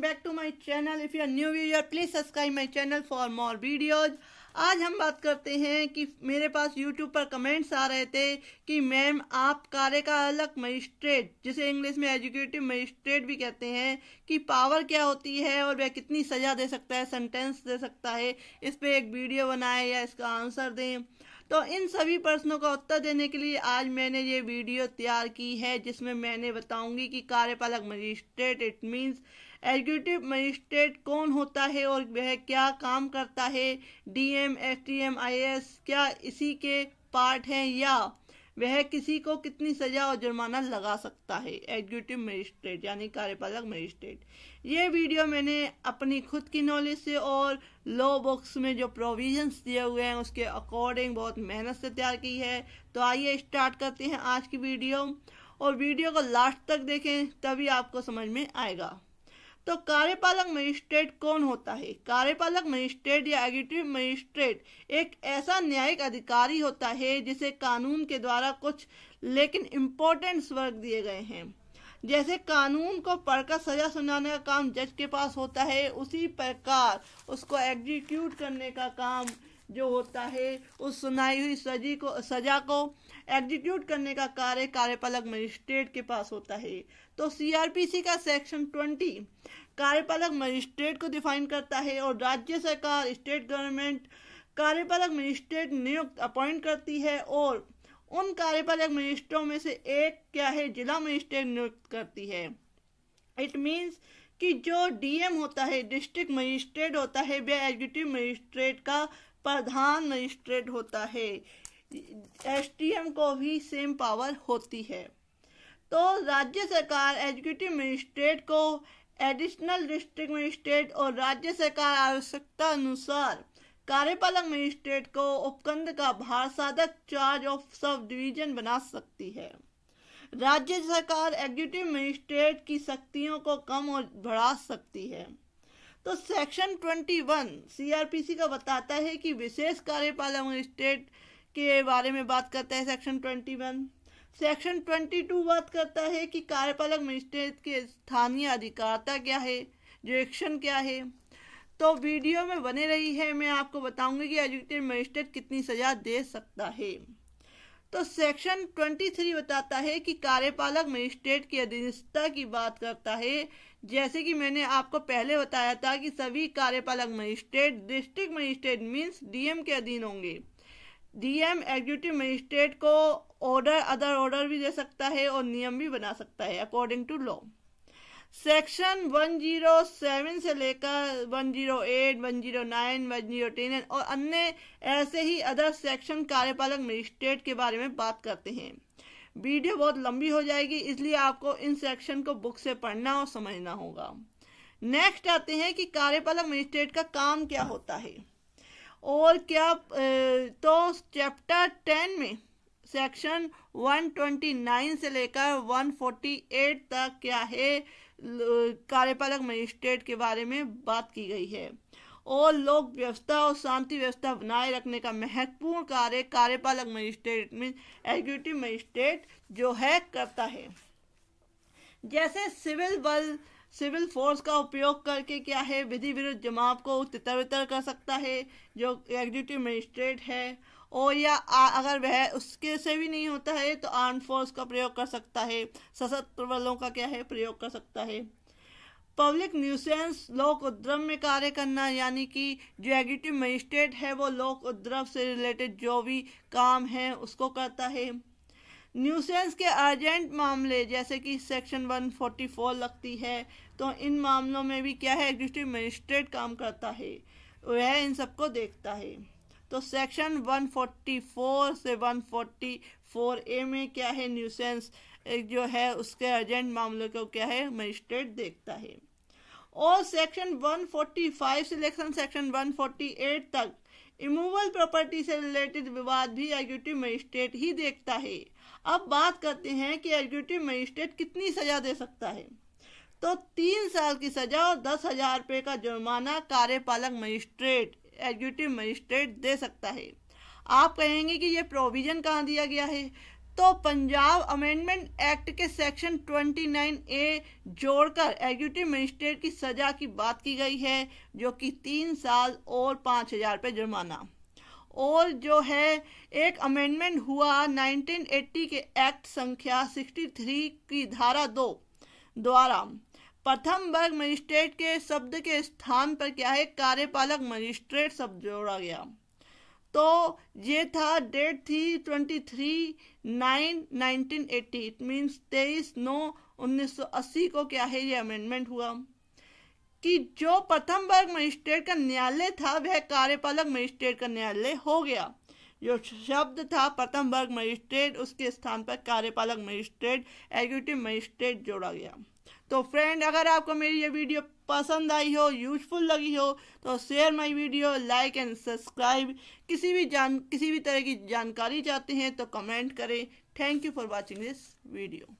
Back to my channel if you are new viewer, please subscribe my channel for more videos. आज हम बात करते हैं कि मेरे पास YouTube पर कमेंट्स आ रहे थे कि मैम आप कार्य का अलग मजिस्ट्रेट जिसे इंग्लिश में एजुकेटिव मजिस्ट्रेट भी कहते हैं कि पावर क्या होती है और वह कितनी सज़ा दे सकता है सेंटेंस दे सकता है इस पर एक वीडियो बनाए या इसका आंसर दें तो इन सभी प्रश्नों का उत्तर देने के लिए आज मैंने ये वीडियो तैयार की है जिसमें मैंने बताऊंगी कि कार्यपालक magistrate it means executive magistrate कौन होता है और वह क्या काम करता है डीएम एसटीएम आईएएस क्या इसी के पार्ट हैं या वह किसी को कितनी सजा और जुर्माना लगा सकता है एग्जीक्यूटिव मजिस्ट्रेट यानी कार्यपालक मजिस्ट्रेट ये वीडियो मैंने अपनी खुद की नॉलेज से और लॉ बुक्स में जो प्रोविजंस दिए हुए हैं उसके अकॉर्डिंग बहुत मेहनत से तैयार की है तो आइए स्टार्ट करते हैं आज की वीडियो और वीडियो को लास्ट तक देखें तभी आपको समझ में आएगा तो कार्यपालक मजिस्ट्रेट कौन होता है कार्यपालक मजिस्ट्रेट या एग्जीक्यूटिव मजिस्ट्रेट एक ऐसा न्यायिक अधिकारी होता है जिसे कानून के द्वारा कुछ लेकिन इम्पोर्टेंट वर्क दिए गए हैं जैसे कानून को पढ़कर सजा सुनाने का काम जज के पास होता है उसी प्रकार उसको एग्जीक्यूट करने का काम जो होता है उस सुनाई हुई सजी को सजा को एग्जीक्यूट करने का कार्य कार्यपालक मजिस्ट्रेट के पास होता है तो सीआरपीसी का सेक्शन ट्वेंटी कार्यपालक मजिस्ट्रेट को डिफाइन करता है और राज्य सरकार स्टेट गवर्नमेंट कार्यपालक मजिस्ट्रेट नियुक्त अपॉइंट करती है और उन कार्यपालक मजिस्ट्रों में से एक क्या है जिला मजिस्ट्रेट नियुक्त करती है इट मीन्स कि जो डीएम होता है डिस्ट्रिक्ट मजिस्ट्रेट होता है वह एग्जीक्यूटिव मजिस्ट्रेट का प्रधान मजिस्ट्रेट होता है एसटीएम को भी सेम पावर होती है तो राज्य सरकार एग्जीक्यूटिव मजिस्ट्रेट को एडिशनल डिस्ट्रिक्ट मजिस्ट्रेट और राज्य सरकार आवश्यकता अनुसार कार्यपालक मजिस्ट्रेट को उपखंड का भार साधक चार्ज ऑफ सब डिवीजन बना सकती है राज्य सरकार एग्जीक्यूटिव मजिस्ट्रेट की शक्तियों को कम और बढ़ा सकती है तो सेक्शन 21 सीआरपीसी का बताता है कि विशेष कार्यपालक मजिस्ट्रेट के बारे में बात करता है सेक्शन 21 सेक्शन 22 बात करता है कि कार्यपालक मजिस्ट्रेट के स्थानीय अधिकारता क्या है डिरेक्शन क्या है तो वीडियो में बने रही है मैं आपको बताऊंगी कि एजुकेटेड मजिस्ट्रेट कितनी सजा दे सकता है तो सेक्शन 23 बताता है कि कार्यपालक मजिस्ट्रेट की अधीनस्थता की बात करता है जैसे कि मैंने आपको पहले बताया था कि सभी कार्यपालक magistrate district magistrate means DM के अधीन होंगे डीएम एग्जीक्यूटिव मजिस्ट्रेट को ऑर्डर अदर ऑर्डर भी दे सकता है और नियम भी बना सकता है अकॉर्डिंग टू लॉ सेक्शन 107 से लेकर 108, 109, 110 और अन्य ऐसे ही अदर सेक्शन कार्यपालक मजिस्ट्रेट के बारे में बात करते हैं वीडियो बहुत लंबी हो जाएगी इसलिए आपको इन सेक्शन को बुक से पढ़ना और समझना होगा नेक्स्ट आते हैं कि कार्यपालक मजिस्ट्रेट का काम क्या होता है और क्या तो चैप्टर टेन में सेक्शन 129 से लेकर 148 तक क्या है कार्यपालक मजिस्ट्रेट के बारे में बात की गई है और लोक व्यवस्था और शांति व्यवस्था बनाए रखने का महत्वपूर्ण कार्य कार्यपालक मजिस्ट्रेट में एग्जीक्यूटिव मजिस्ट्रेट जो है करता है जैसे सिविल बल सिविल फोर्स का उपयोग करके क्या है विधि विरुद्ध जमाव को तितर वितर कर सकता है जो एग्जीक्यूटिव मजिस्ट्रेट है और या आ, अगर वह उसके से भी नहीं होता है तो आर्म फोर्स का प्रयोग कर सकता है सशस्त्र बलों का क्या है प्रयोग कर सकता है पब्लिक न्यूसेंस लोक उद्रव में कार्य करना यानी कि जो एग्जीक्यूटिव मजिस्ट्रेट है वो लोक उद्रव से रिलेटेड जो भी काम है उसको करता है न्यूसेंस के अर्जेंट मामले जैसे कि सेक्शन 144 लगती है तो इन मामलों में भी क्या है एग्जीक्यूटिव मजिस्ट्रेट काम करता है वह इन सबको देखता है तो सेक्शन 144 से 144 ए में क्या है न्यूसेंस जो है उसके अर्जेंट मामलों को क्या है मजिस्ट्रेट देखता है और सेक्शन 145 से लेकर सेक्शन 148 तक इमूवल प्रॉपर्टी से रिलेटेड विवाद भी एग्जीक्यूटिव मजिस्ट्रेट ही देखता है अब बात करते हैं कि एग्जीक्यूटिव मजिस्ट्रेट कितनी सजा दे सकता है तो तीन साल की सजा और दस हजार रुपये का जुर्माना कार्यपालक मजिस्ट्रेट एग्जीक्यूटिव मजिस्ट्रेट दे सकता है आप कहेंगे कि यह प्रोविजन कहाँ दिया गया है तो पंजाब अमेंडमेंट एक्ट के सेक्शन 29 ए जोड़कर एग्जीक्यूटिव मजिस्ट्रेट की सजा की बात की गई है जो कि तीन साल और पाँच हजार रुपये जुर्माना और जो है एक अमेंडमेंट हुआ 1980 के एक्ट संख्या 63 की धारा दो द्वारा प्रथम वर्ग मजिस्ट्रेट के शब्द के स्थान पर क्या है कार्यपालक मजिस्ट्रेट शब्द जोड़ा गया तो ये था डेट थी twenty three nine nineteen eighty it means तेईस नौ उन्नीस सौ अस्सी को क्या है ये अमेंडमेंट हुआ कि जो प्रथम वर्ग मजिस्ट्रेट का न्यायालय था वह कार्यपालक मजिस्ट्रेट का न्यायालय हो गया जो शब्द था प्रथम वर्ग मजिस्ट्रेट उसके स्थान पर कार्यपालक मजिस्ट्रेट एग्जीक्यूटिव मजिस्ट्रेट जोड़ा गया तो फ्रेंड अगर आपको मेरी ये वीडियो पसंद आई हो यूजफुल लगी हो तो share my video like and subscribe किसी भी जान किसी भी तरह की जानकारी चाहते हैं तो कमेंट करें thank you for watching this video